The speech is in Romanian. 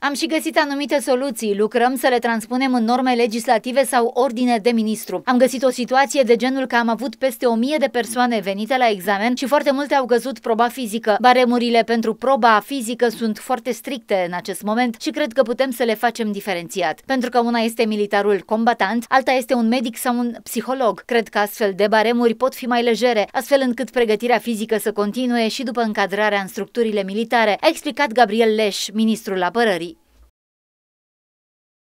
Am și găsit anumite soluții, lucrăm să le transpunem în norme legislative sau ordine de ministru. Am găsit o situație de genul că am avut peste o mie de persoane venite la examen și foarte multe au găzut proba fizică. Baremurile pentru proba fizică sunt foarte stricte în acest moment și cred că putem să le facem diferențiat. Pentru că una este militarul combatant, alta este un medic sau un psiholog. Cred că astfel de baremuri pot fi mai legere, astfel încât pregătirea fizică să continue și după încadrarea în structurile militare, a explicat Gabriel Leș, ministrul apărării.